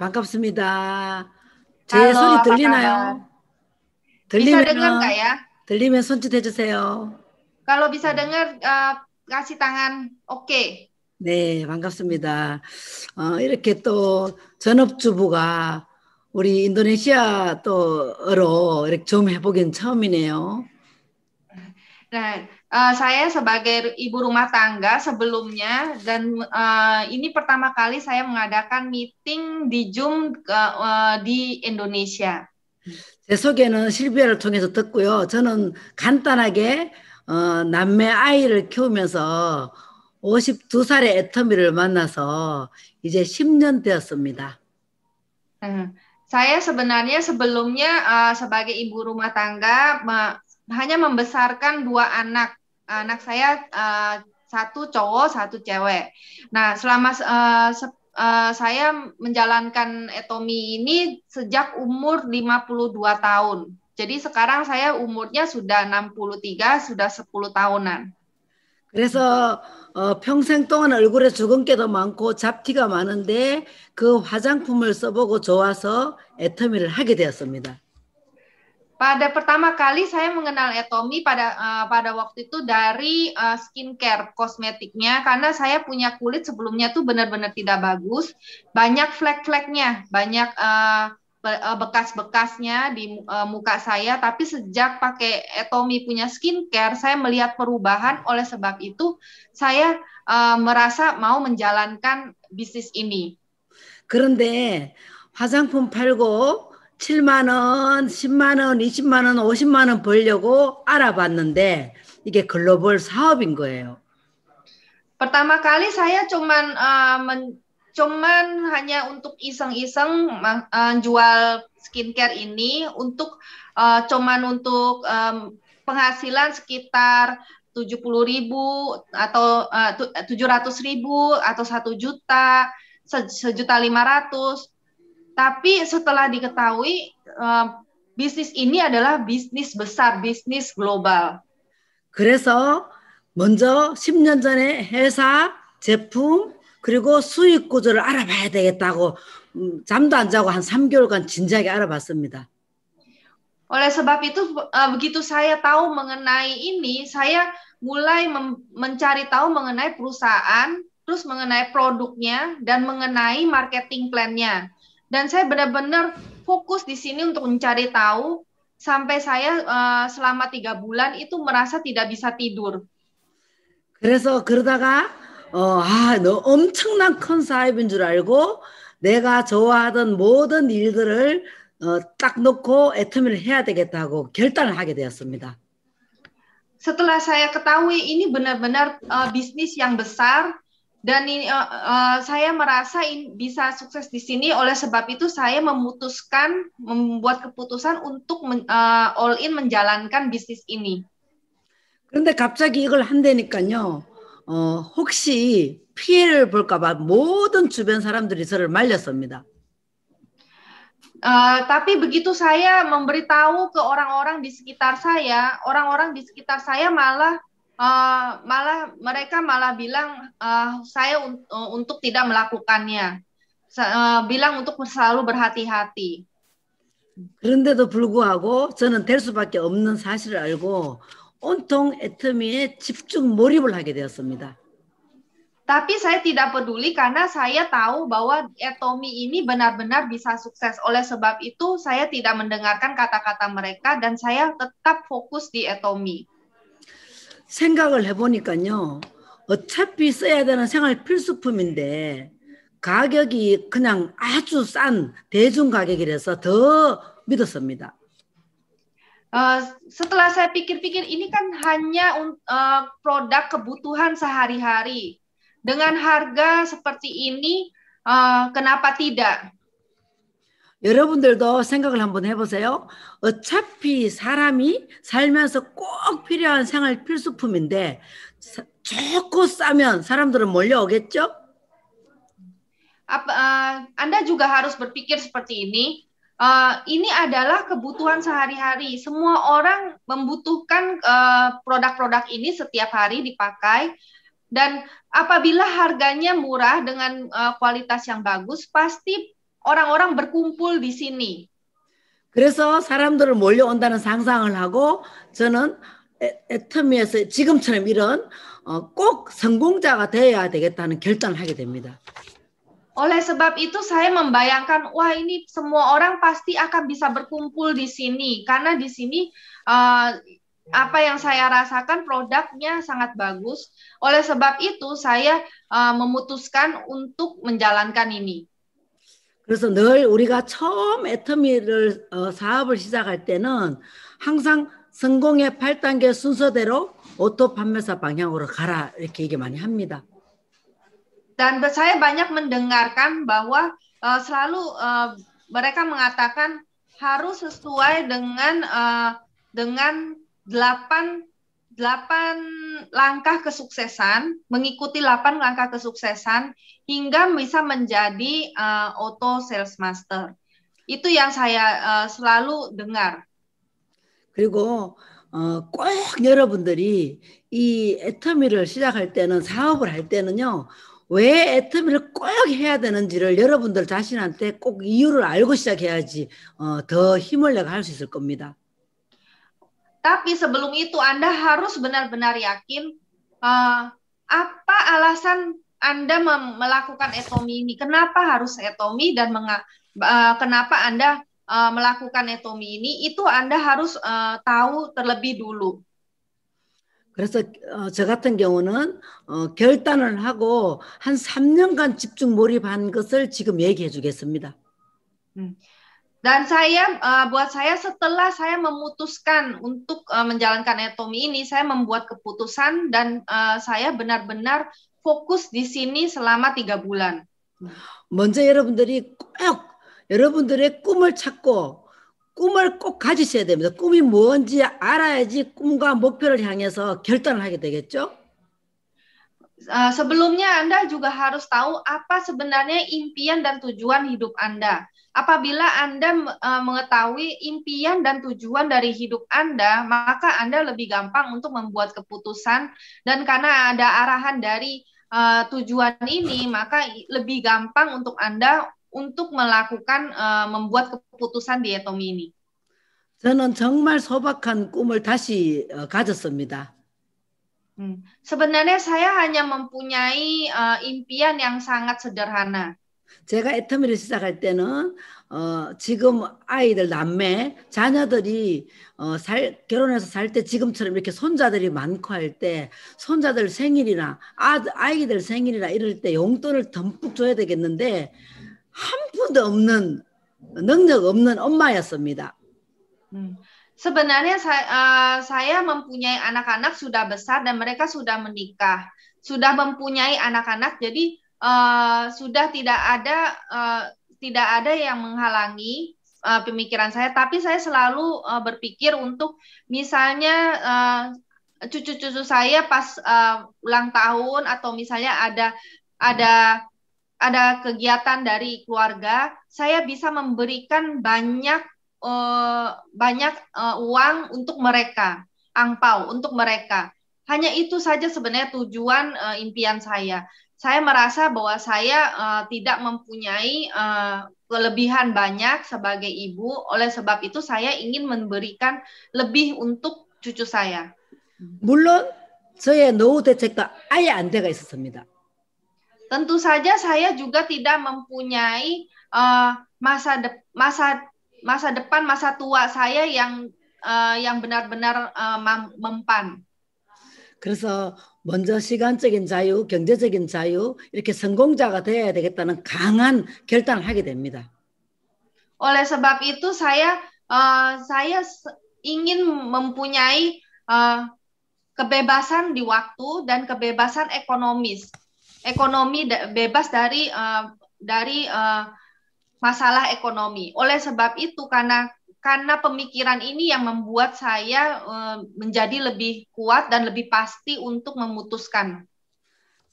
반갑습니다. 제 Hello, 소리 들리나요? 들리면 들리면 손짓해 주세요. Kalau bisa dengar uh, kasih tangan. 오케이. Okay. 네, 반갑습니다. 어, 이렇게 또 전업주부가 우리 인도네시아 또어로 이렇게 좀 해보긴 처음이네요. 네. Eh, saya sebagai ibu rumah tangga sebelumnya dan uh, ini pertama kali saya mengadakan meeting di Zoom uh, uh, di Indonesia. 제 소개는 실비아를 통해서 듣고요. 저는 간단하게 어, 남매 아이를 키우면서 52살의 애터미를 만나서 이제 10년 되었습니다. Uh, saya sebenarnya sebelumnya uh, sebagai ibu rumah tangga hanya membesarkan dua anak anak saya uh, satu cowok satu cewek nah selama uh, eh, se uh, eh, saya menjalankan etomi ini sejak umur 52 tahun jadi sekarang saya umurnya sudah 63 sudah 10 tahunan 그래서 어, 평생 동안 얼굴에 주근깨도 많고 잡티가 많은데 그 화장품을 써보고 좋아서 애터미를 하게 되었습니다. Pada pertama kali saya mengenal Etomi pada uh, pada waktu itu dari uh, skincare kosmetiknya karena saya punya kulit sebelumnya tuh benar-benar tidak bagus, banyak flek-fleknya, banyak uh, bekas-bekasnya di uh, muka saya tapi sejak pakai Etomi punya skincare saya melihat perubahan oleh sebab itu saya uh, merasa mau menjalankan bisnis ini. 그런데 화장품 팔고 7만 원, 10만 원, 20만 원, 50만 원 벌려고 알아봤는데 이게 글로벌 사업인 거예요. Pertama kali saya cuman uh, men, cuman hanya untuk iseng-iseng uh, jual skincare ini untuk uh, cuman untuk um, penghasilan sekitar 70 0 0 0 u atau uh, 700 0 0 0 u atau 1 juta, sejuta 500. Tapi setelah diketahui uh, bisnis ini adalah bisnis besar, bisnis global. 그래서 먼저 10년 전에 회사, 제품, 그리고 수익 구조를 알아봐야 되겠다고 음, 잠도 안 자고 한 3개월간 진지하게 알아봤습니다. Oleh sebab itu eh, begitu saya tahu mengenai ini, saya mulai mencari tahu mengenai perusahaan, terus mengenai produknya dan mengenai marketing plan-nya dan saya benar-benar fokus di sini untuk mencari tahu sampai saya uh, selama tiga bulan itu merasa tidak bisa tidur. 그래서 그러다가 어, 아, 너 엄청난 큰 사업인 줄 알고 내가 좋아하던 모든 일들을 어, 딱 놓고 애터미를 해야 되겠다고 결단을 하게 되었습니다. Setelah saya ketahui ini benar-benar uh, bisnis yang besar, dan ini, uh, uh, saya merasa in, bisa sukses di sini oleh sebab itu saya memutuskan membuat keputusan untuk men, uh, all in menjalankan bisnis ini. 그런데 갑자기 이걸 한다니까요. 어, 혹시 피해를 볼까봐 모든 주변 사람들이 저를 말렸습니다. Uh, tapi begitu saya memberitahu ke orang-orang di sekitar saya, orang-orang di sekitar saya malah uh, malah mereka malah bilang uh, saya un uh, untuk tidak melakukannya, Sa uh, bilang untuk selalu berhati-hati. 그런데도 불구하고 저는 될 수밖에 없는 사실을 알고 온통 애터미에 집중 몰입을 하게 되었습니다. Tapi saya tidak peduli karena saya tahu bahwa Etomi ini benar-benar bisa sukses. Oleh sebab itu, saya tidak mendengarkan kata-kata mereka dan saya tetap fokus di Etomi. 생각을 해보니까요. 어차피 써야 되는 생활 필수품인데 가격이 그냥 아주 싼 대중 가격이라서 더 믿었습니다. Uh, setelah saya pikir-pikir ini kan hanya uh, produk kebutuhan sehari-hari dengan harga seperti ini uh, kenapa tidak? 여러분들도 생각을 한번 해보세요. 어차피 사람이 살면서 꼭 필요한 생활 필수품인데 좋고 싸면 사람들은 몰려오겠죠? Ah, Anda juga harus berpikir seperti ini. Uh, ini adalah kebutuhan sehari-hari. Semua orang membutuhkan ah, produk-produk uh, ini setiap hari dipakai. Dan apabila harganya murah dengan uh, kualitas yang bagus, pasti orang-orang berkumpul di sini. 그래서 사람들을 몰려온다는 상상을 하고 저는 애터미에서 지금처럼 이런 어, 꼭 성공자가 되어야 되겠다는 결단을 하게 됩니다. Oleh sebab itu saya membayangkan wah ini semua orang pasti akan bisa berkumpul di sini karena di sini uh, apa yang saya rasakan produknya sangat bagus. Oleh sebab itu saya uh, memutuskan untuk menjalankan ini. 그래서 늘 우리가 처음 애터미를 어, 사업을 시작할 때는 항상 성공의 8단계 순서대로 오토 판매사 방향으로 가라 이렇게 얘기 많이 합니다. Dan saya banyak mendengarkan bahwa uh, selalu uh, mereka mengatakan harus sesuai dengan uh, dengan 8 8 langkah kesuksesan, mengikuti 8 langkah kesuksesan hingga bisa menjadi uh, auto sales master. Itu yang saya uh, selalu dengar. 그리고 어, 꼭 여러분들이 이 애터미를 시작할 때는 사업을 할 때는요. 왜 애터미를 꼭 해야 되는지를 여러분들 자신한테 꼭 이유를 알고 시작해야지 어, 더 힘을 내가 할수 있을 겁니다. Tapi sebelum itu Anda harus benar-benar yakin uh, apa alasan Anda melakukan etomi ini. Kenapa harus etomi dan menga uh, kenapa Anda uh, melakukan etomi ini? Itu Anda harus uh, tahu terlebih dulu. 그래서 저 같은 경우는 결단을 하고 한 3년간 집중 몰입한 것을 지금 얘기해 주겠습니다. 음. Dan saya uh, buat saya setelah saya memutuskan untuk uh, menjalankan etomi ini, saya membuat keputusan dan uh, saya benar-benar fokus di sini selama tiga bulan. 먼저 여러분들이 꼭 여러분들의 꿈을 찾고 꿈을 꼭 가지셔야 됩니다. 꿈이 뭔지 알아야지 꿈과 목표를 향해서 결단을 하게 되겠죠. Uh, sebelumnya Anda juga harus tahu apa sebenarnya impian dan tujuan hidup Anda. Apabila Anda e, mengetahui impian dan tujuan dari hidup Anda, maka Anda lebih gampang untuk membuat keputusan dan karena ada arahan dari uh, tujuan ini, maka lebih gampang untuk Anda untuk melakukan uh, membuat keputusan di dietomi ini. 저는 정말 소박한 꿈을 다시 가졌습니다. Hmm. Sebenarnya saya hanya mempunyai uh, impian yang sangat sederhana. 제가 애터미를 시작할 때는 어, 지금 아이들 남매 자녀들이 어, 살 결혼해서 살 때 지금처럼 이렇게 손자들이 많고 할 때 손자들 생일이나 아, 아이들 생일이나 이럴 때 용돈을 듬뿍 줘야 되겠는데 한 푼도 없는 능력 없는 엄마였습니다. 음. Sebenarnya saya, uh, saya mempunyai anak-anak sudah besar dan mereka sudah menikah, sudah mempunyai anak-anak. Jadi uh, sudah tidak ada uh, tidak ada yang menghalangi uh, pemikiran saya, tapi saya selalu uh, berpikir untuk misalnya cucu cucu-cucu saya pas uh, ulang tahun atau misalnya ada ada ada kegiatan dari keluarga, saya bisa memberikan banyak uh, banyak uh, uang untuk mereka, angpau untuk mereka. Hanya itu saja sebenarnya tujuan uh, impian saya saya merasa bahwa saya uh, tidak mempunyai uh, kelebihan banyak sebagai ibu. Oleh sebab itu saya ingin memberikan lebih untuk cucu saya. 물론 저의 노후 대책도 아예 안 되가 있었습니다. Tentu saja saya juga tidak mempunyai uh, masa de masa masa depan masa tua saya yang uh, yang benar-benar uh, mempan. 그래서 먼저 시간적인 자유, 경제적인 자유 이렇게 성공자가 되어야 되겠다는 강한 결단을 하게 됩니다. Oleh sebab itu saya uh, saya ingin mempunyai uh, kebebasan di waktu dan kebebasan ekonomis. Ekonomi bebas dari uh, dari uh, masalah ekonomi. Oleh sebab itu karena karena pemikiran ini yang membuat saya e, menjadi lebih kuat dan lebih pasti untuk memutuskan.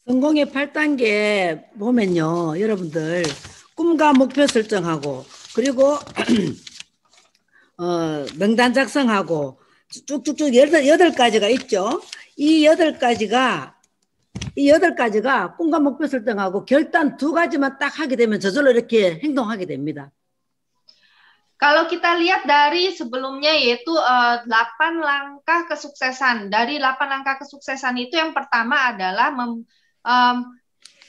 성공의 8단계 보면요, 여러분들 꿈과 목표 설정하고 그리고 어, 명단 작성하고 쭉쭉쭉 여덟 여덟 가지가 있죠. 이 여덟 가지가 이 여덟 가지가 꿈과 목표 설정하고 결단 두 가지만 딱 하게 되면 저절로 이렇게 행동하게 됩니다. Kalau kita lihat dari sebelumnya yaitu uh, eh, 8 langkah kesuksesan. Dari 8 langkah kesuksesan itu yang pertama adalah mem, um,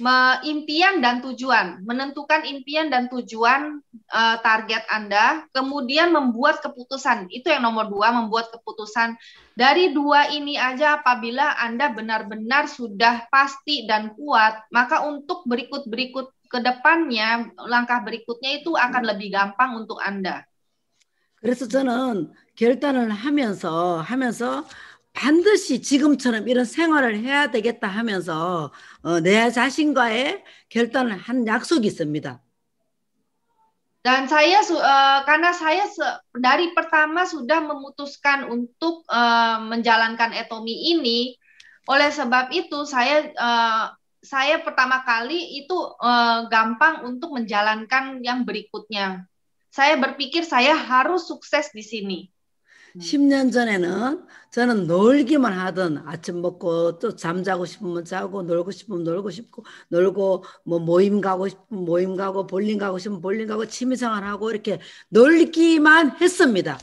me, impian dan tujuan, menentukan impian dan tujuan uh, target Anda, kemudian membuat keputusan. Itu yang nomor dua, membuat keputusan. Dari dua ini aja apabila Anda benar-benar sudah pasti dan kuat, maka untuk berikut-berikut kedepannya langkah berikutnya itu akan lebih gampang untuk anda. 그래서 저는 결단을 하면서 하면서 반드시 지금처럼 이런 생활을 해야 되겠다 하면서 어, 내 자신과의 결단을 한 약속이 있습니다. Dan saya uh, karena saya dari pertama sudah memutuskan untuk uh, menjalankan etomi ini, oleh sebab itu saya uh, saya pertama kali itu uh, gampang untuk menjalankan yang berikutnya. Saya berpikir saya harus sukses di sini. 10년 전에는 저는 놀기만 하던 아침 먹고 또 잠자고 싶으면 자고 놀고 싶으면 놀고 싶고 놀고 뭐 모임 가고 싶으면 모임 가고 볼링 가고 싶으면 볼링 가고 취미생활 하고 이렇게 놀기만 했습니다.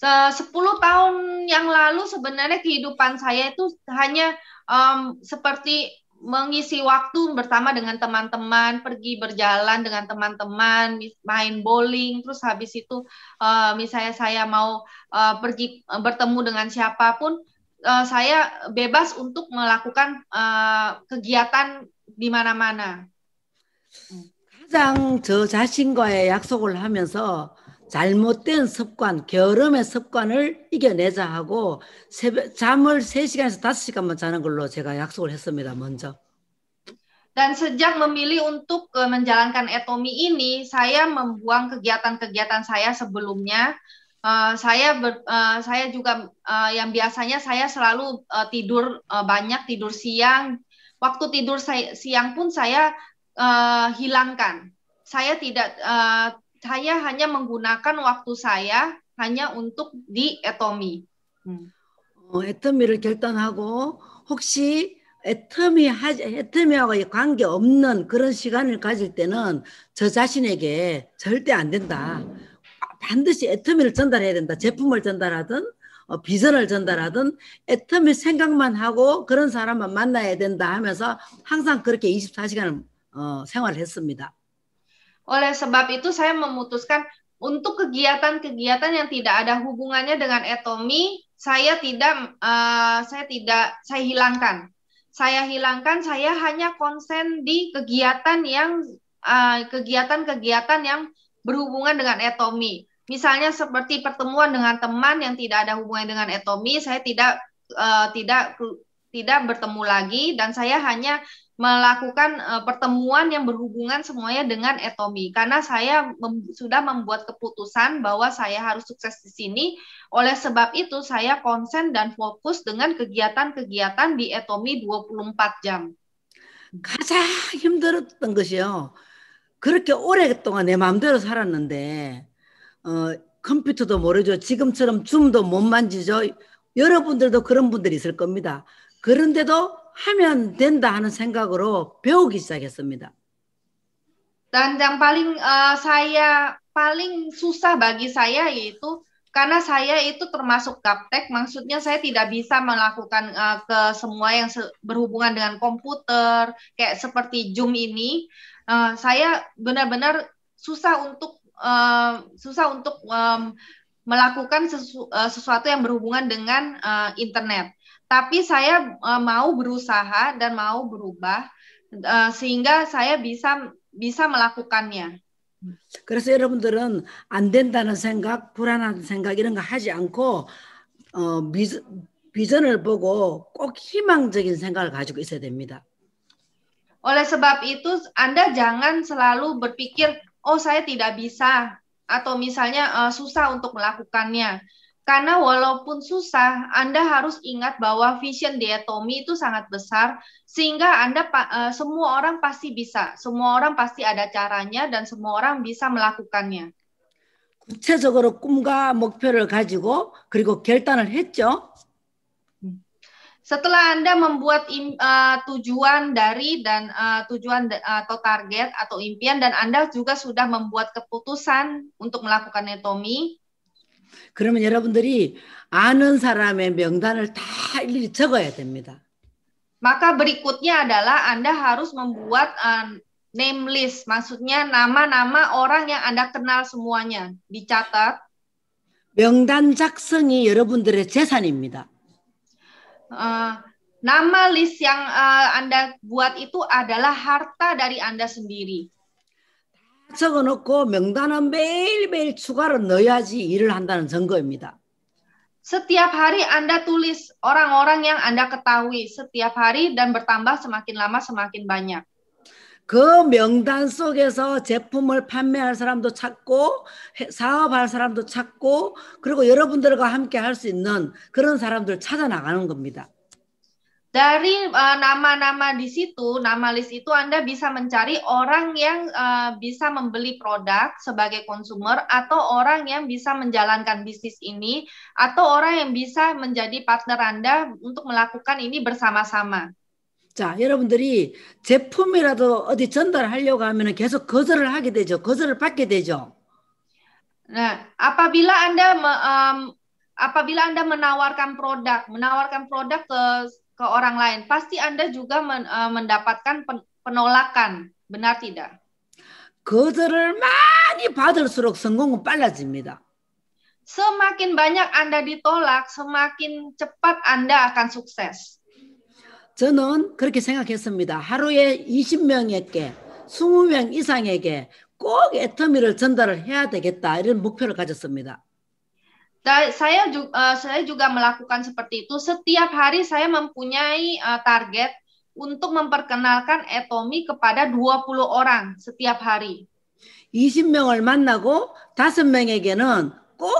10 tahun yang lalu sebenarnya kehidupan saya itu hanya um, seperti mengisi waktu bersama dengan teman-teman, pergi berjalan dengan teman-teman, main bowling, terus habis itu uh, misalnya saya mau uh, pergi eh, bertemu dengan siapapun, uh, saya bebas untuk melakukan uh, kegiatan di mana-mana. 가장 저 자신과의 약속을 하면서 잘못된 습관, 게으름의 습관을 이겨내자 하고 새벽, 잠을 3시간에서 5시간만 자는 걸로 제가 약속을 했습니다. 먼저. Dan sejak memilih untuk eh, menjalankan etomi ini, saya membuang kegiatan-kegiatan saya sebelumnya. Uh, saya ber, uh, saya juga uh, yang biasanya saya selalu uh, tidur uh, banyak tidur siang. Waktu tidur saya, siang pun saya uh, hilangkan. Saya tidak uh, saya hanya menggunakan waktu saya hanya untuk di atomi. 음. 어, 애터미를 결단하고 혹시 애터미 하, 애터미하고 관계 없는 그런 시간을 가질 때는 저 자신에게 절대 안 된다. 반드시 애터미를 전달해야 된다. 제품을 전달하든 어, 비전을 전달하든 애터미 생각만 하고 그런 사람만 만나야 된다 하면서 항상 그렇게 24시간을 어, 생활 했습니다. Oleh sebab itu saya memutuskan untuk kegiatan-kegiatan yang tidak ada hubungannya dengan etomi, saya tidak uh, saya tidak saya hilangkan. Saya hilangkan, saya hanya konsen di kegiatan yang eh, kegiatan-kegiatan uh, yang berhubungan dengan etomi. Misalnya seperti pertemuan dengan teman yang tidak ada hubungan dengan etomi, saya tidak uh, tidak tidak bertemu lagi dan saya hanya melakukan uh, pertemuan yang berhubungan semuanya dengan Etomi karena saya mem sudah membuat keputusan bahwa saya harus sukses di sini oleh sebab itu saya konsen dan fokus dengan kegiatan-kegiatan di Etomi 24 jam. 가장 힘들었던 것이요. 그렇게 오랫동안 내 마음대로 살았는데 어, 컴퓨터도 모르죠. 지금처럼 줌도 못 만지죠. 여러분들도 그런 분들이 있을 겁니다. 그런데도 하면 된다 하는 생각으로 배우기 시작했습니다. Dan yang paling uh, saya paling susah bagi saya yaitu karena saya itu termasuk gaptek, maksudnya saya tidak bisa melakukan uh, ke semua yang se berhubungan dengan komputer, kayak seperti Zoom ini, uh, saya benar-benar susah untuk uh, susah untuk um, melakukan sesu, uh, sesuatu yang berhubungan dengan uh, internet. Tapi saya uh, mau berusaha dan mau berubah uh, sehingga saya bisa bisa melakukannya. 그래서 여러분들은 안 된다는 생각, 불안한 생각 이런 거 하지 않고 어, 미, 비전을 보고 꼭 희망적인 생각을 가지고 있어야 됩니다. Oleh sebab itu, Anda jangan selalu berpikir, oh saya tidak bisa, atau misalnya uh, susah untuk melakukannya. Karena walaupun susah, Anda harus ingat bahwa vision diatomi itu sangat besar, sehingga Anda uh, semua orang pasti bisa, semua orang pasti ada caranya dan semua orang bisa melakukannya. 구체적으로 꿈과 목표를 가지고 그리고 결단을 했죠. Setelah Anda membuat im, uh, tujuan dari dan uh, tujuan eh, atau target atau impian dan Anda juga sudah membuat keputusan untuk melakukan netomi. 그러면 여러분들이 아는 사람의 명단을 다 일일이 적어야 됩니다. Maka berikutnya adalah Anda harus membuat uh, name list, maksudnya nama-nama orang yang Anda kenal semuanya dicatat. 명단 작성이 여러분들의 재산입니다 uh, nama list yang uh, Anda buat itu adalah harta dari Anda sendiri. 적어놓고 명단은 매일매일 추가로 넣어야지 일을 한다는 증거입니다. Setiap hari Anda tulis orang-orang yang Anda ketahui setiap hari dan bertambah semakin lama semakin banyak. 그 명단 속에서 제품을 판매할 사람도 찾고 사업할 사람도 찾고 그리고 여러분들과 함께 할 수 있는 그런 사람들 찾아 나가는 겁니다. Dari nama-nama uh, di situ, nama list itu Anda bisa mencari orang yang uh, bisa membeli produk sebagai konsumer atau orang yang bisa menjalankan bisnis ini atau orang yang bisa menjadi partner Anda untuk melakukan ini bersama-sama. 자, 여러분들이 제품이라도 어디 전달하려고 하면 계속 거절을 하게 되죠. 거절을 받게 되죠. 네, apabila Anda um, apabila Anda menawarkan produk, menawarkan produk ke ke orang lain, pasti Anda juga men, uh, mendapatkan penolakan, benar tidak? 거절을 많이 받을수록 성공은 빨라집니다. Semakin banyak Anda ditolak, semakin cepat Anda akan sukses. 저는 그렇게 생각했습니다. 하루에 20명에게 20명 이상에게 꼭 애터미를 전달을 해야 되겠다 이런 목표를 가졌습니다. Saya juga, saya juga melakukan seperti itu. Setiap hari saya mempunyai target untuk memperkenalkan Etomi kepada 20 orang setiap hari. 20명을 만나고 5명에게는 꼭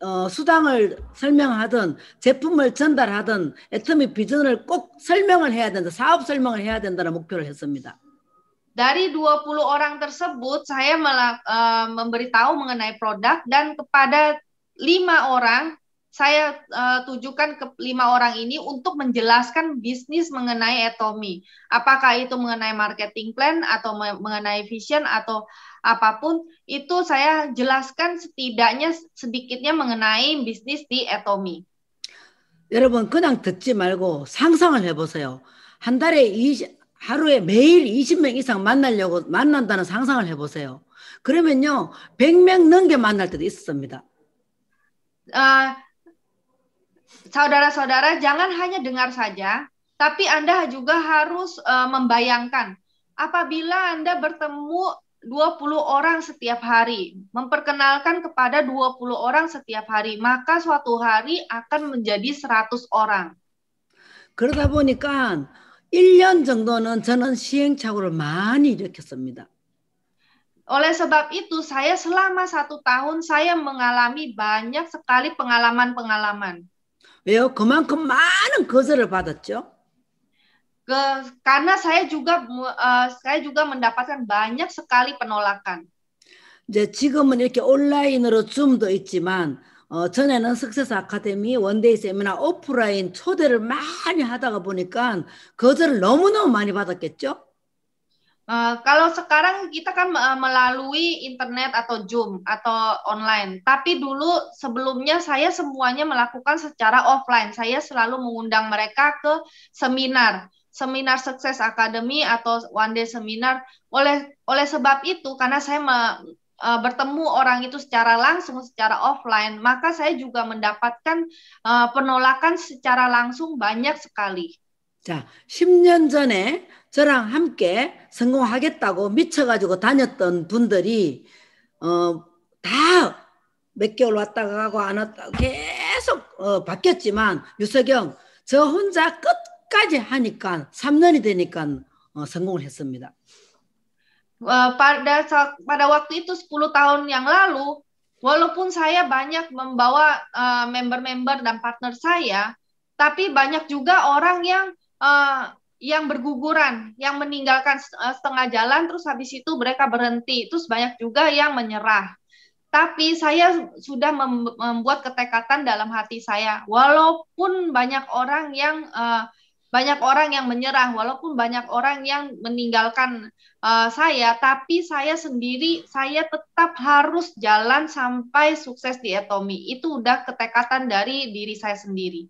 어, 수당을 설명하든 제품을 전달하든 애터미 비전을 꼭 설명을 해야 된다. 사업 설명을 해야 된다는 목표를 했습니다. Dari 20 orang tersebut saya m a l a k uh, memberitahu mengenai produk dan kepada lima orang saya uh, tujukan ke lima orang ini untuk menjelaskan bisnis mengenai Etomi. Apakah itu mengenai marketing plan atau mengenai vision atau apapun, itu saya jelaskan setidaknya sedikitnya mengenai bisnis di Etomi. 여러분 그냥 듣지 말고 상상을 해보세요. 한 달에 20, 하루에 매일 20명 이상 만나려고 만난다는 상상을 해보세요. 그러면요 100명 넘게 만날 때도 있습니다. 아 uh, Saudara-saudara, jangan hanya dengar saja, tapi Anda juga harus uh, membayangkan apabila Anda bertemu 20 orang setiap hari, memperkenalkan kepada 20 orang setiap hari, maka suatu hari akan menjadi 100 orang. 그러다 보니까 1년 정도는 저는 시행착오를 많이 일으켰습니다. Oleh sebab itu, saya selama satu tahun saya mengalami banyak sekali pengalaman-pengalaman. 왜요? 그만큼 많은 거절을 받았죠. 그, karena saya juga uh, saya juga mendapatkan banyak sekali penolakan. 이제 지금은 이렇게 온라인으로 줌도 있지만 어, 전에는 석세스 아카데미 원데이 세미나 오프라인 초대를 많이 하다가 보니까 거절을 너무너무 많이 받았겠죠? Uh, kalau sekarang kita kan uh, melalui internet atau Zoom atau online, tapi dulu sebelumnya saya semuanya melakukan secara offline. Saya selalu mengundang mereka ke seminar, seminar Success Academy atau One Day Seminar. Oleh oleh sebab itu, karena saya me, uh, bertemu orang itu secara langsung, secara offline, maka saya juga mendapatkan uh, penolakan secara langsung banyak sekali. 자, 10년 전에 저랑 함께 성공하겠다고 미쳐가지고 다녔던 분들이 어, 다몇 개월 왔다 가고 안 왔다 계속 어, 바뀌었지만 유석영 저 혼자 끝까지 하니까 3년이 되니까 어, 성공을 했습니다. Uh, pada pada waktu itu 10 tahun yang lalu walaupun saya banyak membawa member-member uh, dan partner saya tapi banyak juga orang yang uh, yang berguguran, yang meninggalkan eh, setengah jalan, terus habis itu mereka berhenti. Terus banyak juga yang menyerah. Tapi saya sudah membuat ketekatan dalam hati saya, walaupun banyak orang yang uh, banyak orang yang menyerah, walaupun banyak orang yang meninggalkan uh, saya, tapi saya sendiri saya tetap harus jalan sampai sukses di Etomi. Itu udah ketekatan dari diri saya sendiri.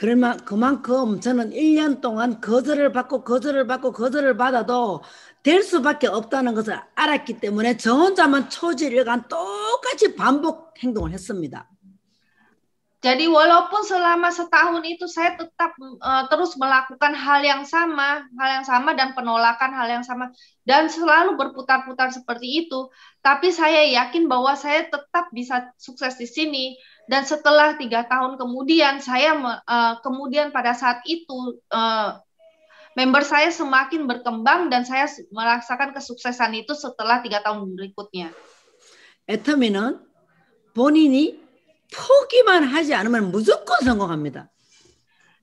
그러면 그만큼 저는 1년 동안 거절을 받고 거절을 받고 거절을 받아도 될 수밖에 없다는 것을 알았기 때문에 저 혼자만 초지일간 똑같이 반복 행동을 했습니다. Jadi walaupun selama setahun itu saya tetap uh, terus melakukan hal yang sama, hal yang sama dan penolakan hal yang sama dan selalu berputar-putar seperti itu, tapi saya yakin bahwa saya tetap bisa sukses di sini. dan setelah tiga tahun kemudian saya uh, kemudian pada saat itu uh, member saya semakin berkembang dan saya merasakan kesuksesan itu setelah tiga tahun berikutnya. 애타면은 본인이 포기만 하지 않으면 무조건 성공합니다.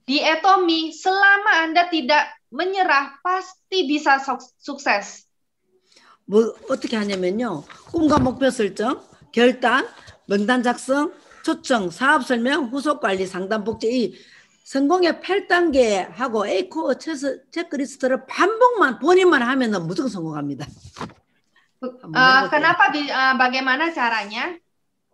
Di Etomi, selama Anda tidak menyerah, pasti bisa sukses. 뭐 어떻게 하냐면요. 꿈과 목표 설정, 결단, 명단 작성, 초청, 사업 설명, 후속 관리, 상담 복제 이 성공의 8단계 하고 A코어 체크리스트를 반복만 본인만 하면은 무조건 성공합니다. Uh, kenapa uh, bagaimana caranya?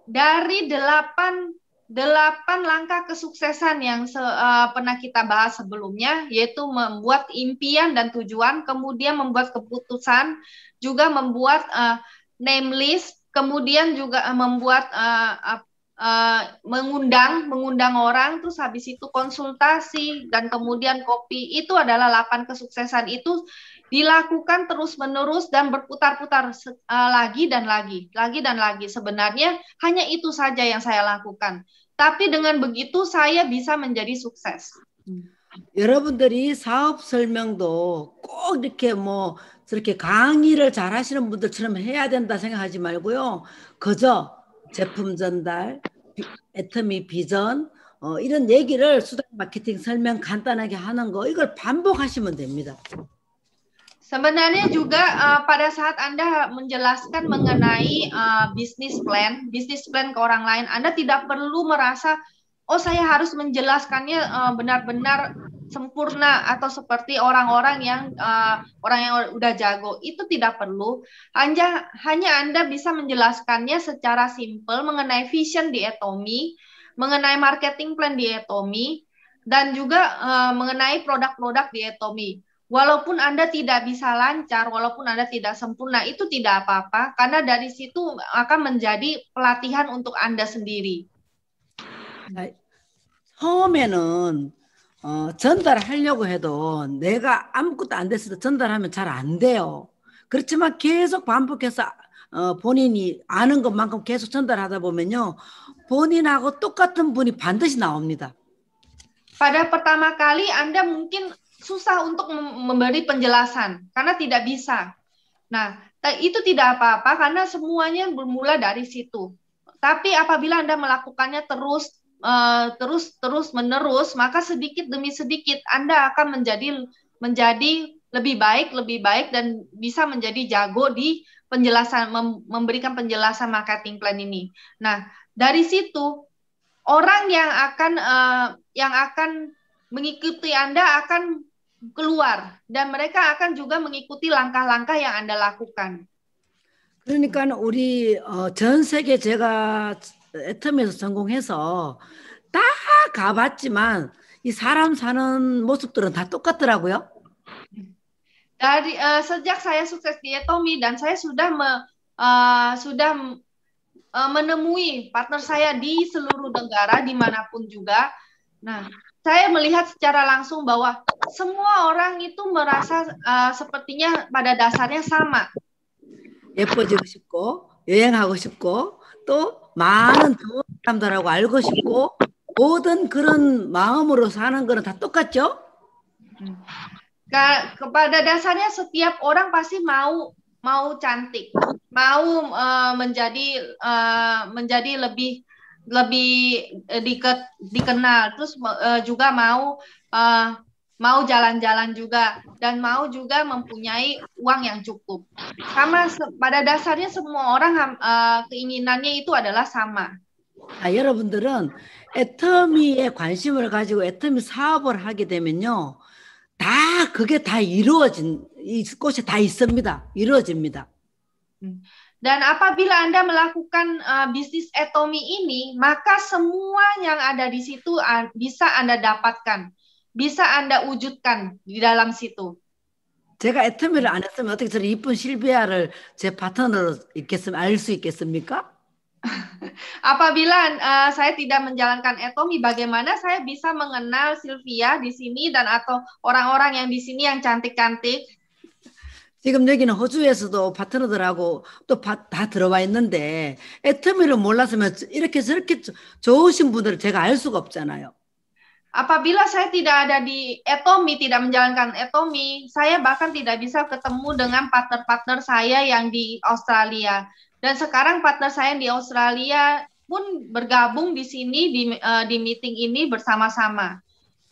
Dari delapan delapan langkah kesuksesan yang se, uh, pernah kita bahas sebelumnya yaitu membuat impian dan tujuan, kemudian membuat keputusan, juga membuat uh, name list, kemudian juga membuat uh, Eh, mengundang mengundang orang terus habis itu konsultasi dan kemudian kopi itu adalah lapan kesuksesan itu dilakukan terus-menerus dan berputar-putar uh, lagi dan lagi, lagi dan lagi. Sebenarnya hanya itu saja yang saya lakukan. Tapi dengan begitu saya bisa menjadi sukses. Hmm. 여러분들이 사업 설명도 꼭 이렇게 뭐 저렇게 강의를 잘 하시는 분들처럼 해야 된다 생각하지 말고요. 그저 제품 전달, 애터미 비전 어, 이런 얘기를 수단 마케팅 설명 간단하게 하는 거 이걸 반복하시면 됩니다. Sebenarnya juga uh, pada saat Anda menjelaskan mengenai uh, business plan, business plan ke orang lain, Anda tidak perlu merasa oh saya harus menjelaskannya benar-benar uh, benar -benar sempurna atau seperti orang-orang yang uh, orang yang udah jago itu tidak perlu hanya hanya anda bisa menjelaskannya secara simpel mengenai vision di Etomi mengenai marketing plan di Etomi dan juga uh, mengenai produk-produk di Etomi walaupun anda tidak bisa lancar walaupun anda tidak sempurna itu tidak apa-apa karena dari situ akan menjadi pelatihan untuk anda sendiri. Hai. 처음에는 어, 전달하려고 해도 내가 아무것도 안 됐어도 전달하면 잘 안 돼요. 그렇지만 계속 반복해서 어, 본인이 아는 것만큼 계속 전달하다 보면요. 본인하고 똑같은 분이 반드시 나옵니다. Pada pertama kali Anda mungkin susah untuk memberi penjelasan karena tidak bisa. Nah, itu tidak apa-apa karena semuanya bermula dari situ. Tapi apabila Anda melakukannya terus Eh, terus terus menerus, maka sedikit demi sedikit Anda akan menjadi menjadi lebih baik, lebih baik dan bisa menjadi jago di penjelasan memberikan penjelasan marketing plan ini. Nah, dari situ orang yang akan uh, yang akan mengikuti Anda akan keluar dan mereka akan juga mengikuti langkah-langkah yang Anda lakukan. 그러니까 우리 어, 전 세계 제가 애텀에서 전공해서 다 가봤지만 이 사람 사는 모습들은 다 똑같더라고요. Dari uh, sejak saya sukses di Etomi dan saya sudah me, uh, sudah uh, menemui partner saya di seluruh negara dimanapun juga. Nah, saya melihat secara langsung bahwa semua orang itu merasa uh, sepertinya pada dasarnya sama. 예뻐지고 싶고 여행하고 싶고 또 많은 사람들하고 알고 싶고 모든 그런 마음으로 사는 거는 다 똑같죠? Kepada dasarnya setiap orang pasti mau mau cantik, mau uh, menjadi uh, menjadi lebih lebih uh, dikenal, terus uh, juga mau uh, mau jalan-jalan juga dan mau juga mempunyai uang yang cukup. Sama pada dasarnya semua orang uh, keinginannya itu adalah sama. Nah, 여러분들은 애터미에 관심을 가지고 애터미 사업을 하게 되면요. 다 그게 다 이루어진 곳이 다 있습니다. 이루어집니다. Dan apabila Anda melakukan uh, bisnis etomi ini, maka semua yang ada di situ bisa Anda dapatkan. bisa Anda wujudkan di dalam situ. 제가 애터미를 안 했으면 어떻게 저 이쁜 실비아를 제 파트너로 있겠음 알수 있겠습니까? Apabila uh, saya tidak menjalankan etomi, bagaimana saya bisa mengenal Sylvia di sini dan atau orang-orang yang di sini yang cantik-cantik? 지금 여기는 호주에서도 파트너들하고 또 다 들어와 있는데 에터미를 몰랐으면 이렇게 저렇게 좋으신 분들을 제가 알 수가 없잖아요. Apabila saya tidak ada di etomi, tidak menjalankan etomi, saya bahkan tidak bisa ketemu dengan partner-partner saya yang di Australia. Dan sekarang partner saya yang di Australia pun bergabung di sini di uh, di meeting ini bersama-sama.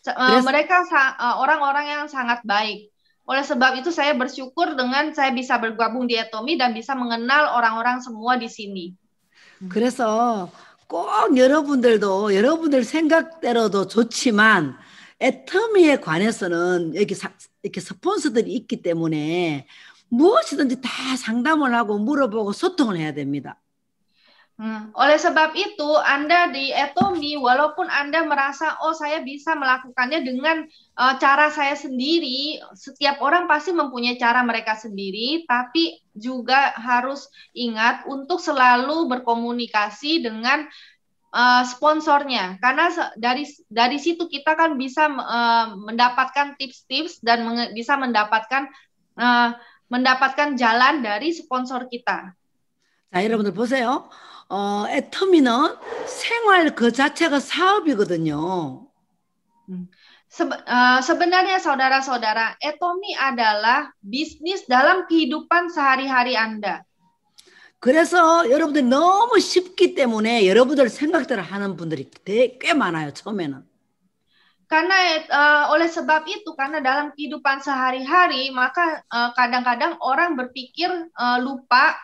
Uh, mereka orang eh, orang-orang yang sangat baik. Oleh sebab itu saya bersyukur dengan saya bisa bergabung di Etomi dan bisa mengenal orang-orang semua di sini. 그래서 꼭 여러분들도 여러분들 생각대로도 좋지만 애터미에 관해서는 여기 사, 이렇게 스폰서들이 있기 때문에 무엇이든지 다 상담을 하고 물어보고 소통을 해야 됩니다. Hmm. Oleh sebab itu, Anda di Etomi, walaupun Anda merasa, oh saya bisa melakukannya dengan uh, cara saya sendiri, setiap orang pasti mempunyai cara mereka sendiri, tapi juga harus ingat untuk selalu berkomunikasi dengan uh, sponsornya, karena dari dari situ kita kan bisa uh, mendapatkan tips-tips dan bisa mendapatkan uh, mendapatkan jalan dari sponsor kita. saya benar-benar 어, 애터미는 생활 그 자체가 사업이거든요. Se, sebenarnya saudara-saudara, etomi adalah bisnis dalam kehidupan sehari-hari Anda. 그래서 여러분들 너무 쉽기 때문에 여러분들 생각들을 하는 분들이 꽤 많아요 처음에는. Karena uh, oleh sebab itu karena dalam kehidupan sehari-hari maka kadang-kadang uh, orang berpikir uh, lupa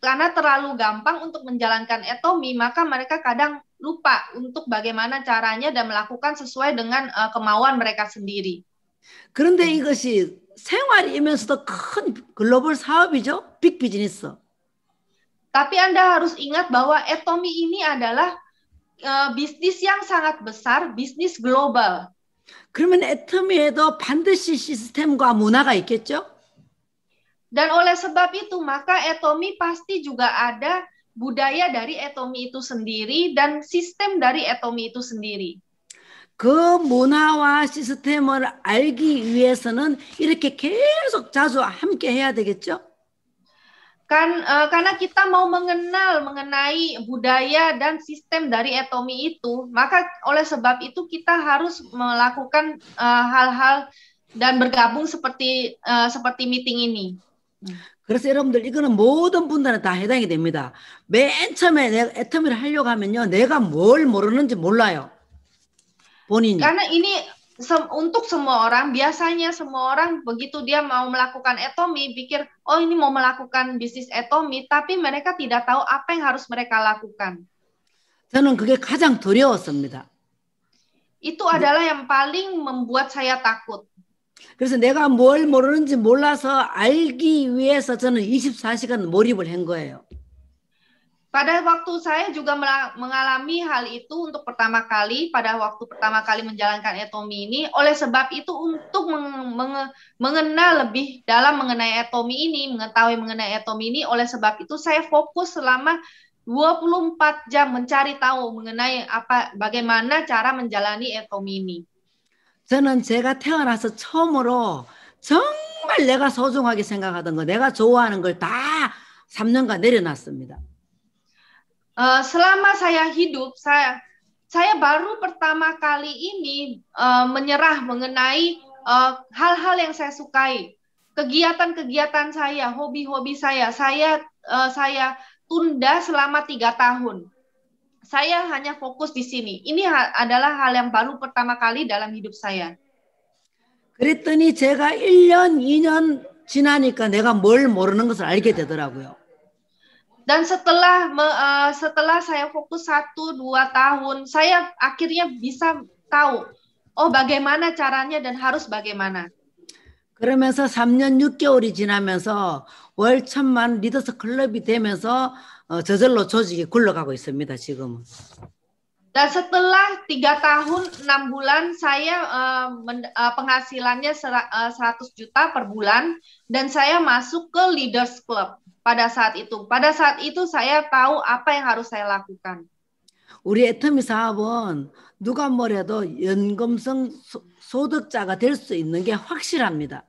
karena terlalu gampang untuk menjalankan etomi, maka mereka kadang lupa untuk bagaimana caranya dan melakukan sesuai dengan uh, kemauan mereka sendiri. 그런데 이것이 생활이면서도 큰 글로벌 사업이죠. 빅 비즈니스. Tapi Anda harus ingat bahwa etomi ini adalah uh, bisnis yang sangat besar, bisnis global. 그러면 에토미에도 반드시 시스템과 문화가 있겠죠? Dan oleh sebab itu, maka etomi pasti juga ada budaya dari etomi itu sendiri dan sistem dari etomi itu sendiri. 그 문화와 시스템을 알기 위해서는 이렇게 계속 자주 함께 해야 되겠죠? Kan, uh, karena kita mau mengenal mengenai budaya dan sistem dari etomi itu, maka oleh sebab itu kita harus melakukan e, hal-hal uh, dan bergabung seperti uh, seperti meeting ini. 그래서 여러분들 이거는 모든 분들은 다 해당이 됩니다. 맨 처음에 내가 애터미를 하려고 하면요. 내가 뭘 모르는지 몰라요. 본인이. Karena ini untuk semua orang biasanya semua orang begitu dia mau melakukan etomi pikir oh ini mau melakukan bisnis etomi tapi mereka tidak tahu apa yang harus mereka lakukan. 저는 그게 가장 두려웠습니다. Itu adalah yang paling membuat saya takut. 그래서 내가 뭘 모르는지 몰라서 알기 위해서 저는 24시간 몰입을 한 거예요. Pada waktu saya juga mengalami hal itu untuk pertama kali pada waktu pertama kali menjalankan etomi ini oleh sebab itu untuk meng mengenal lebih dalam mengenai etomi ini mengetahui mengenai etomi ini oleh sebab itu saya fokus selama 24 jam mencari tahu mengenai apa bagaimana cara menjalani etomi ini. 저는 제가 태어나서 처음으로 정말 내가 소중하게 생각하던 거, 내가 좋아하는 걸 다 3년간 내려놨습니다. u selama saya hidup, saya saya baru pertama kali ini uh, menyerah mengenai hal-hal uh, yang saya sukai, kegiatan-kegiatan saya, hobi-hobi saya, saya uh, saya tunda selama 3 tahun. saya hanya fokus di sini. Ini adalah hal yang baru pertama kali dalam hidup saya. 그랬더니 제가 1년, 2년 지나니까 내가 뭘 모르는 것을 알게 되더라고요. Dan setelah me, uh, setelah saya fokus 1 2 tahun, saya akhirnya bisa tahu oh bagaimana caranya dan harus bagaimana. 그러면서 3년 6개월이 지나면서 월 천만 리더스 클럽이 되면서 어, 저절로 조직이 굴러가고 있습니다 지금은. Dan setelah tiga tahun enam bulan saya uh, men, uh, penghasilannya 100 juta per bulan dan saya masuk ke leaders club pada saat itu. Pada saat itu saya tahu apa yang harus saya lakukan. 우리 애터미 사업은 누가 뭐래도 연금성 소, 소득자가 될수 있는 게 확실합니다.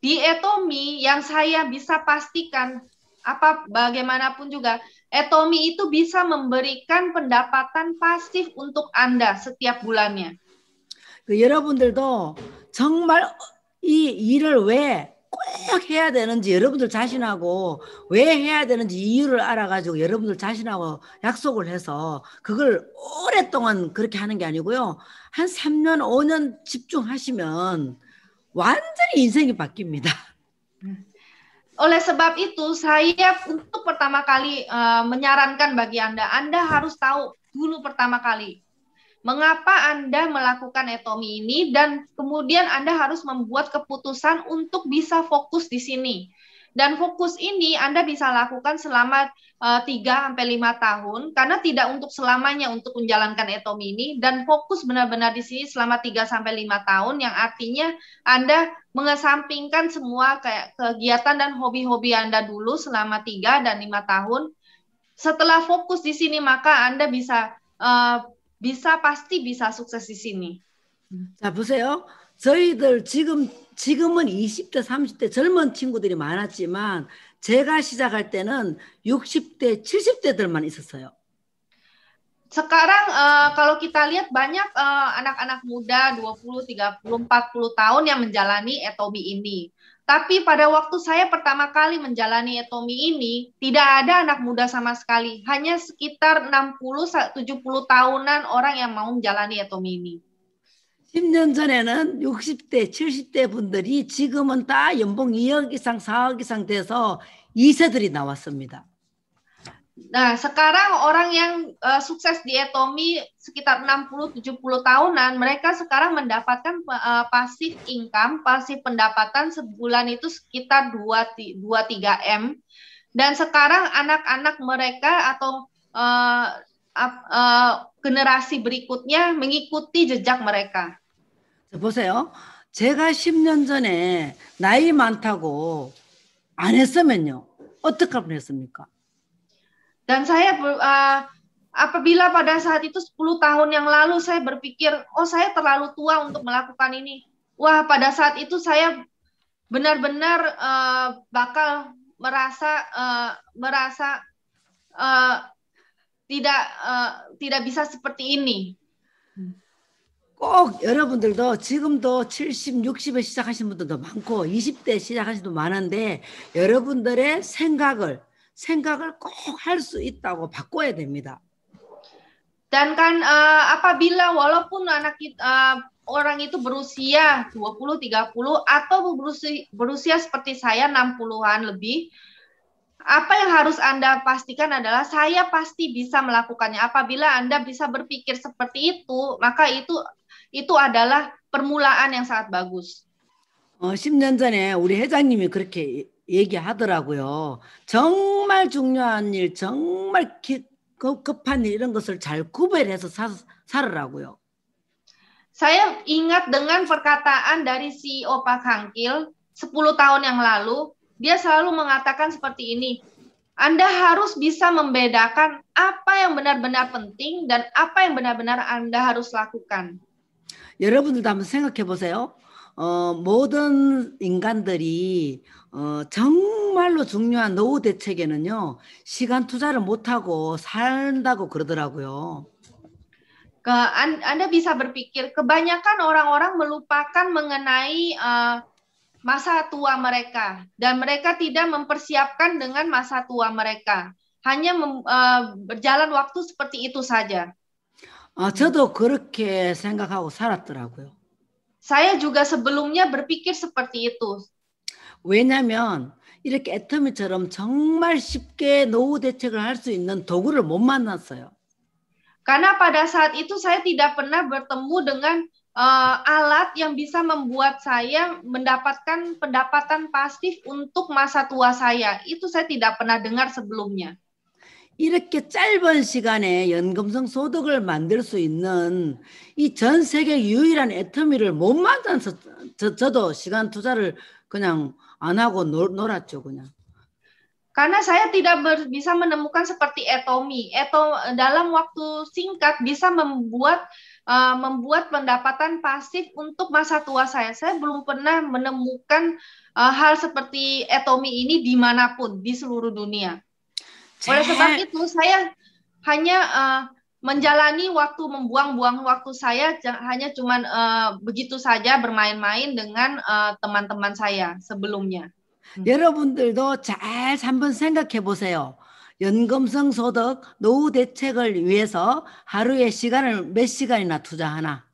Di Etomi yang saya bisa pastikan apa bagaimanapun juga Etomi itu bisa memberikan pendapatan pasif untuk Anda setiap bulannya. 그 여러분들도 정말 이 일을 왜 꼭 해야 되는지 여러분들 자신하고 왜 해야 되는지 이유를 알아가지고 여러분들 자신하고 약속을 해서 그걸 오랫동안 그렇게 하는 게 아니고요. 한 3년, 5년 집중하시면 완전히 인생이 바뀝니다. 음. oleh sebab itu saya untuk pertama kali uh, menyarankan bagi Anda, Anda harus tahu dulu pertama kali mengapa Anda melakukan etomi ini dan kemudian Anda harus membuat keputusan untuk bisa fokus di sini. Dan fokus ini Anda bisa lakukan selama eh, tiga sampai lima tahun karena tidak untuk selamanya untuk menjalankan etomi ini dan fokus benar-benar di sini selama 3 sampai lima tahun yang artinya Anda mengesampingkan semua kayak kegiatan dan hobi-hobi Anda dulu selama 3 dan lima tahun. Setelah fokus di sini maka Anda bisa uh, bisa pasti bisa sukses di sini. 자 저희들 지금 지금은 20대, 30대 젊은 친구들이 많았지만 제가 시작할 때는 60대, 70대들만 있었어요. Sekarang uh, kalau kita lihat banyak anak eh, anak-anak muda 20, 30, 40 tahun yang menjalani etomi ini. Tapi pada waktu saya pertama kali menjalani etomi ini, tidak ada anak muda sama sekali. Hanya sekitar 60-70 tahunan orang yang mau menjalani etomi ini. 10년 전에는 60대, 70대 분들이 지금은 다 연봉 2억 이상, 4억 이상 돼서 2세들이 나왔습니다. Nah, sekarang orang yang uh, sukses di Etomi sekitar 60-70 tahunan, mereka sekarang mendapatkan uh, eh, pasif income, pasif pendapatan sebulan itu sekitar 2-3M. Dan sekarang anak-anak mereka atau uh, uh, generasi berikutnya mengikuti jejak mereka. 보세요. 제가 10년 전에 나이 많다고 안 했으면요. 어떻게 뻔했습니까? Dan saya uh, apabila pada saat itu 10 tahun yang lalu saya berpikir, oh saya terlalu tua untuk melakukan ini. Wah, pada saat itu saya benar-benar uh, bakal merasa uh, merasa uh, tidak uh, tidak bisa seperti ini. 꼭 여러분들도 지금도 70, 60에 시작하신 분들도 많고 20대 시작하신 분도 많은데 여러분들의 생각을 생각을 꼭할수 있다고 바꿔야 됩니다. Dan kan uh, apabila walaupun anak kita, uh, eh, orang itu berusia 20, 30 atau berusia, berusia seperti saya 60-an lebih apa yang harus Anda pastikan adalah saya pasti bisa melakukannya. Apabila Anda bisa berpikir seperti itu, maka itu itu adalah permulaan yang sangat bagus. Oh, 10년 전에 우리 회장님이 그렇게 얘기하더라고요. 정말 중요한 일, 정말 기, 급한 일 이런 것을 잘 구별해서 사, 살으라고요. Saya ingat dengan perkataan dari CEO Pak Hangkil 10 tahun yang lalu dia selalu mengatakan seperti ini. Anda harus bisa membedakan apa yang benar-benar penting dan apa yang benar-benar Anda harus lakukan. 여러분들도 한번 생각해 보세요. 어, 모든 인간들이 어, 정말로 중요한 노후 대책에는요 시간 투자를 못 하고 산다고 그러더라고요. 그, 안, anda bisa berpikir kebanyakan orang-orang melupakan mengenai uh, masa tua mereka dan mereka tidak mempersiapkan dengan masa tua mereka. Hanya mem, uh, berjalan waktu seperti itu saja. 아, Saya juga sebelumnya berpikir seperti itu. 왜냐면 이렇게 애터미처럼 정말 쉽게 노후 대책을 있는 도구를 못 만났어요. Karena pada saat itu saya tidak pernah bertemu dengan uh, alat yang bisa membuat saya mendapatkan pendapatan pasif untuk masa tua saya. Itu saya tidak pernah dengar sebelumnya. 이렇게 짧은 시간에 연금성 소득을 만들 수 있는 이전 세계 유일한 애터미를 못 만나서 저, 저도 시간 투자를 그냥 안 하고 놀, 놀았죠 그냥. Karena saya tidak ber, bisa menemukan seperti etomi. Eto dalam waktu singkat bisa membuat uh, membuat pendapatan pasif untuk masa tua saya. Saya belum pernah menemukan uh, hal seperti etomi ini dimanapun di seluruh dunia. Oleh sebab itu saya hanya uh, menjalani waktu membuang-buang waktu saya hanya cuman uh, begitu saja bermain-main dengan teman-teman uh, saya sebelumnya. 여러분들도 잘 한번 생각해 보세요. 연금성 소득 노후 대책을 위해서 하루에 시간을 몇 시간이나 투자하나?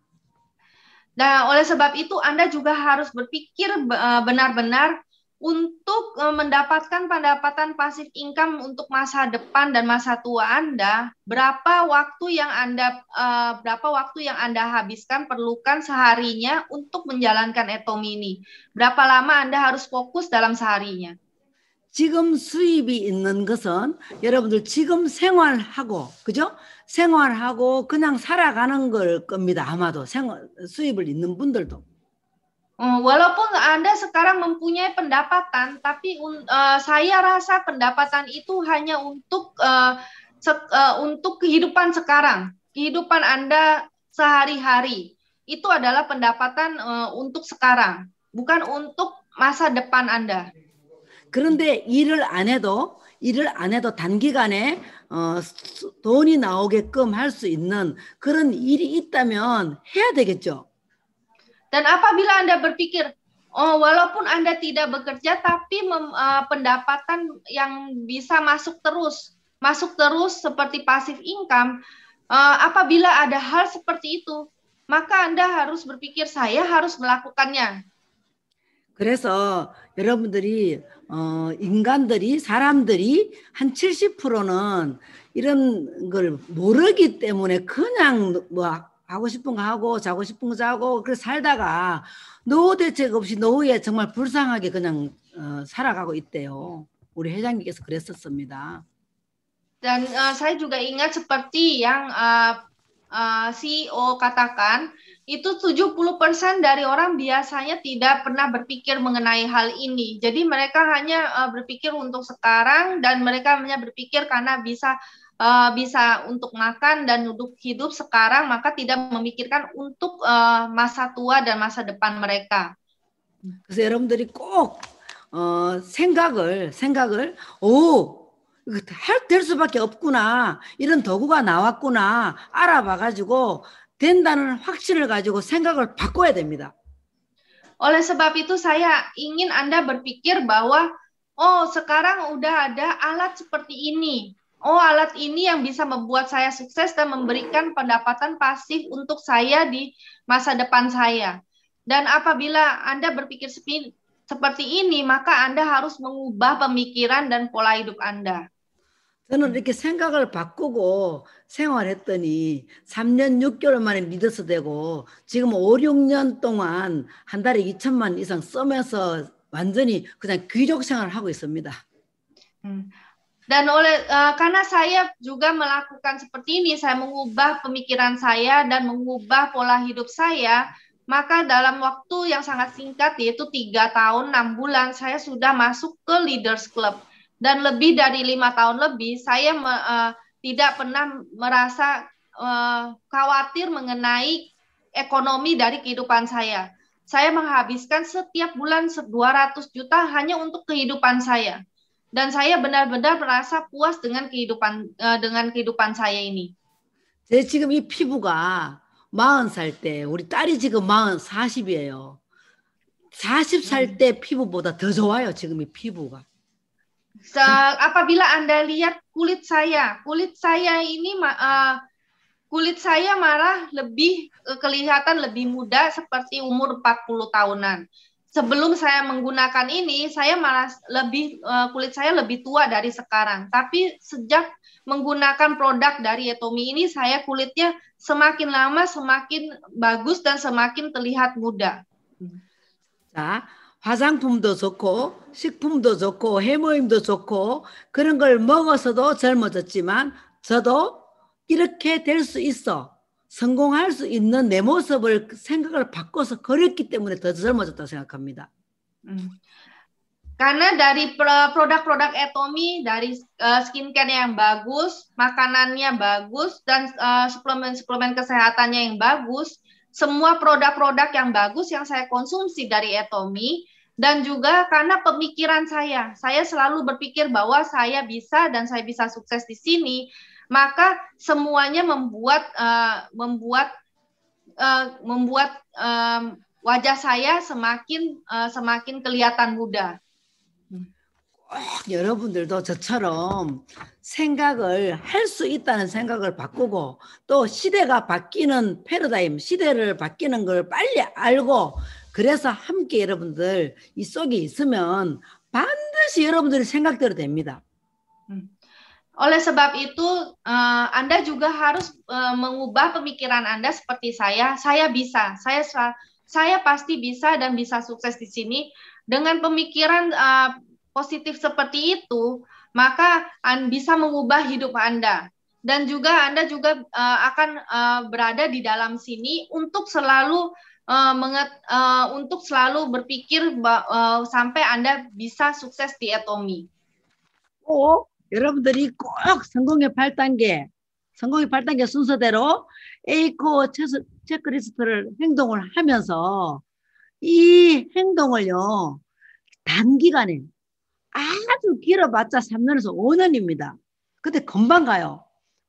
Nah, oleh sebab itu Anda juga harus berpikir eh, benar-benar untuk eh, mendapatkan pendapatan pasif income untuk masa depan dan masa tua Anda, berapa waktu yang Anda eh, berapa waktu yang Anda habiskan perlukan seharinya untuk menjalankan etomi ini? Berapa lama Anda harus fokus dalam seharinya? 지금 수입이 있는 것은 여러분들 지금 생활하고 그죠? 생활하고 그냥 살아가는 걸 겁니다. 아마도 생활 수입을 있는 분들도. Um, walaupun Anda sekarang mempunyai pendapatan, tapi uh, saya rasa pendapatan itu hanya untuk uh, se uh, untuk kehidupan sekarang, kehidupan Anda sehari-hari. Itu adalah pendapatan uh, untuk sekarang, bukan untuk masa depan Anda. 그런데 일을 안 해도 일을 안 해도 단기간에 어, 돈이 나오게끔 할 수 있는 그런 일이 있다면 해야 되겠죠. Dan apabila Anda berpikir Oh, walaupun Anda tidak bekerja, tapi mem, uh, pendapatan yang bisa masuk terus, masuk terus seperti pasif income, uh, apabila ada hal seperti itu, maka Anda harus berpikir, saya harus melakukannya. 그래서 여러분들이 어, 인간들이, 사람들이 한 70%는 이런 걸 모르기 때문에 그냥 뭐 하고 싶은 거 하고 자고 싶은 거 자고 그래 살다가 노후 대책 없이 노후에 정말 불쌍하게 그냥 어, 살아가고 있대요. 우리 회장님께서 그랬었습니다. Dan uh, saya juga ingat seperti yang uh, 어, uh, 어, CEO katakan itu 70% dari orang biasanya tidak pernah berpikir mengenai hal ini. Jadi mereka hanya uh, berpikir untuk sekarang dan mereka hanya berpikir karena bisa uh, bisa untuk makan dan hidup hidup sekarang maka tidak memikirkan untuk uh, masa tua dan masa depan mereka. 그래서 여러분들이 꼭 어, 생각을 생각을 오 할, 될 수밖에 없구나. 이런 도구가 나왔구나. 알아봐가지고 된다는 확신을 가지고 생각을 바꿔야 됩니다. Oleh sebab itu saya ingin Anda berpikir bahwa oh sekarang udah ada alat seperti ini. Oh, alat ini yang bisa membuat saya sukses dan memberikan pendapatan pasif untuk saya di masa depan saya. Dan apabila Anda berpikir seperti ini, maka Anda harus mengubah pemikiran dan pola hidup Anda. 저는 이렇게 생각을 바꾸고 생활했더니 3년 6개월 만에 믿어서 되고 지금 5, 6년 동안 한 달에 2천만 이상 쓰면서 완전히 그냥 귀족 생활을 하고 있습니다. 음. Dan oleh uh, karena saya juga melakukan seperti ini, saya mengubah pemikiran saya dan mengubah pola hidup saya, maka dalam waktu yang sangat singkat yaitu tiga tahun enam bulan saya sudah masuk ke leaders club. dan lebih dari lima tahun lebih saya me, uh, tidak pernah merasa uh, khawatir mengenai ekonomi dari kehidupan saya. Saya menghabiskan setiap bulan 200 juta hanya untuk kehidupan saya. Dan saya benar-benar merasa puas dengan kehidupan uh, dengan kehidupan saya ini. Jadi, 지금 이 피부가 40살 때 우리 딸이 지금 40, 40이에요. 40살 때 피부보다 더 좋아요, 지금 이 피부가. Se apabila Anda lihat kulit saya, kulit saya ini uh, kulit saya marah lebih eh, kelihatan lebih muda seperti umur 40 tahunan. Sebelum saya menggunakan ini, saya malah lebih uh, kulit saya lebih tua dari sekarang. Tapi sejak menggunakan produk dari Etomi ini saya kulitnya semakin lama semakin bagus dan semakin terlihat muda. Nah, 화장품도 좋고 식품도 좋고 해모임도 좋고 그런 걸 먹어서도 젊어졌지만 저도 이렇게 될 수 있어 성공할 수 있는 내 모습을 생각을 바꿔서 그렸기 때문에 더 젊어졌다 생각합니다. 음. Karena dari produk-produk Etomi, dari uh, skincare yang bagus, makanannya bagus, dan suplemen-suplemen uh, suplemen kesehatannya yang bagus, semua produk-produk yang bagus yang saya konsumsi dari Etomi, dan juga karena pemikiran saya. Saya selalu berpikir bahwa saya bisa dan saya bisa sukses di sini, maka semuanya membuat uh, membuat uh, membuat um, wajah saya semakin uh, semakin kelihatan muda. 여러분들도 저처럼 생각을 할 수 있다는 생각을 바꾸고 또 시대가 바뀌는 패러다임, 시대를 바뀌는 걸 빨리 알고 그래서 함께 여러분들 이 속에 있으면 반드시 여러분들의 생각대로 됩니다. Oleh sebab itu, uh, Anda juga harus uh, mengubah pemikiran Anda seperti saya. Saya bisa, saya saya pasti bisa dan bisa sukses di sini. Dengan pemikiran uh, positif seperti itu, maka Anda bisa mengubah hidup Anda. Dan juga Anda juga uh, akan uh, berada di dalam sini untuk selalu uh, eh, menget, uh, eh, untuk selalu berpikir uh, sampai Anda bisa sukses di Atomi. 꼭 oh, 여러분들이 꼭 성공의 8단계, 성공의 8단계 순서대로 에이코 체크리스트를 행동을 하면서 이 행동을요, 단기간에 아주 길어봤자 3년에서 5년입니다. 근데 금방 가요.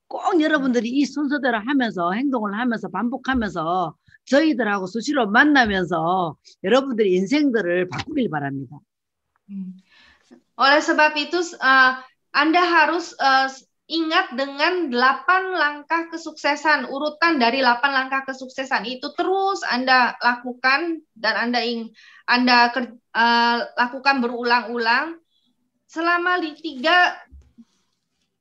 꼭 여러분들이 이 순서대로 하면서 행동을 하면서 반복하면서 저희들하고 수시로 만나면서 여러분들의 인생들을 바꾸길 바랍니다. Oleh sebab itu uh, Anda harus uh, ingat dengan 8 langkah kesuksesan, urutan dari 8 langkah kesuksesan itu terus Anda lakukan dan Anda ing Anda ker, uh, lakukan berulang-ulang selama di tiga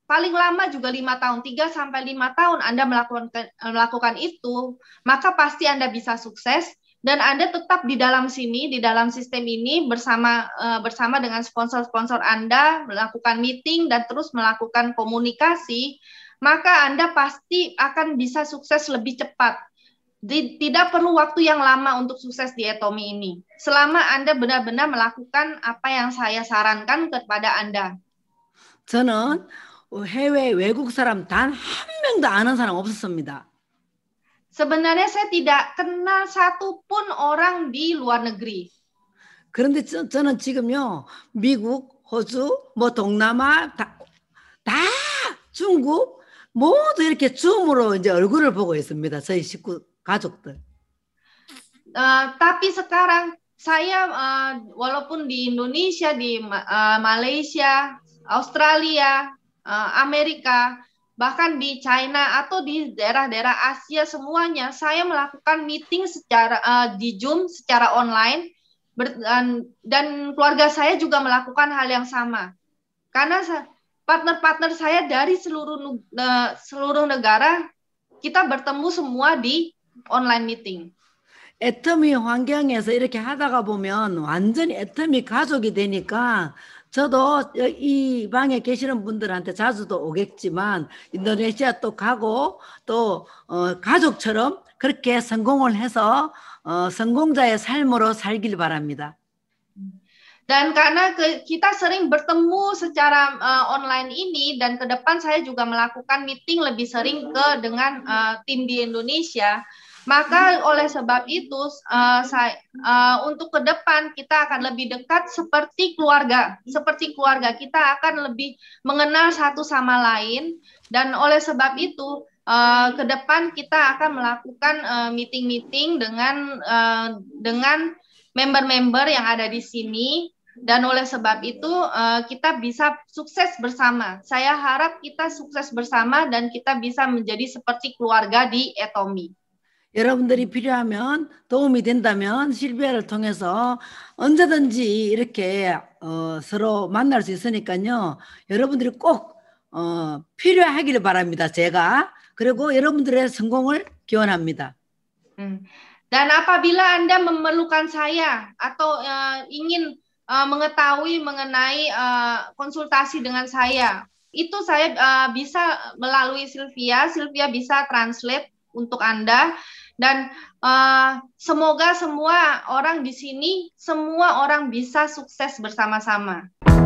paling lama juga lima tahun, 3 sampai lima tahun Anda melakukan melakukan itu, maka pasti Anda bisa sukses dan Anda tetap di dalam sini, di dalam sistem ini bersama eh, bersama dengan sponsor-sponsor Anda melakukan meeting dan terus melakukan komunikasi, maka Anda pasti akan bisa sukses lebih cepat. Tidak perlu waktu yang lama untuk sukses di Etomi ini. Selama Anda benar-benar melakukan apa yang saya sarankan kepada Anda. 저는 해외 외국 사람 단 한 명도 아는 사람 없었습니다. Sebenarnya saya tidak kenal satupun orang di luar negeri. 그런데 저, 저는 지금요 미국, 호주, 뭐 동남아 다, 다 중국 모두 이렇게 줌으로 이제 얼굴을 보고 있습니다. 저희 식구 가족들. Uh, tapi sekarang saya uh, walaupun di Indonesia, di uh, Malaysia, Australia, Eh, Amerika, bahkan di China atau di daerah-daerah Asia semuanya saya melakukan meeting secara uh, di Zoom secara online ber, dan, dan keluarga saya juga melakukan hal yang sama karena partner-partner saya dari seluruh uh, seluruh negara kita bertemu semua di online meeting. 애터미 환경에서 이렇게 하다가 보면 완전히 애터미 가족이 되니까 저도 이 방에 계시는 분들한테 자주도 오겠지만 인도네시아 또 가고 또 어, 가족처럼 그렇게 성공을 해서 어, 성공자의 삶으로 살길 바랍니다. Dan karena ke, kita sering bertemu secara uh, online ini dan ke depan saya juga melakukan meeting lebih sering ke dengan uh, tim di Indonesia. Maka oleh sebab itu uh, saya, uh, untuk ke depan kita akan lebih dekat seperti keluarga, seperti keluarga kita akan lebih mengenal satu sama lain dan oleh sebab itu uh, ke depan kita akan melakukan meeting-meeting uh, dengan uh, dengan member-member yang ada di sini dan oleh sebab itu uh, kita bisa sukses bersama. Saya harap kita sukses bersama dan kita bisa menjadi seperti keluarga di Etomi. 여러분들이 필요하면 도움이 된다면 실비아를 통해서 언제든지 이렇게 어, 서로 만날 수 있으니까요. 여러분들이 꼭 어, 필요하기를 바랍니다. 제가 그리고 여러분들의 성공을 기원합니다. 음. Dan apabila Anda memerlukan saya atau uh, ingin uh, mengetahui mengenai uh, konsultasi dengan saya, itu saya uh, bisa melalui Sylvia. Sylvia bisa translate untuk Anda dan uh, semoga semua orang di sini semua orang bisa sukses bersama-sama.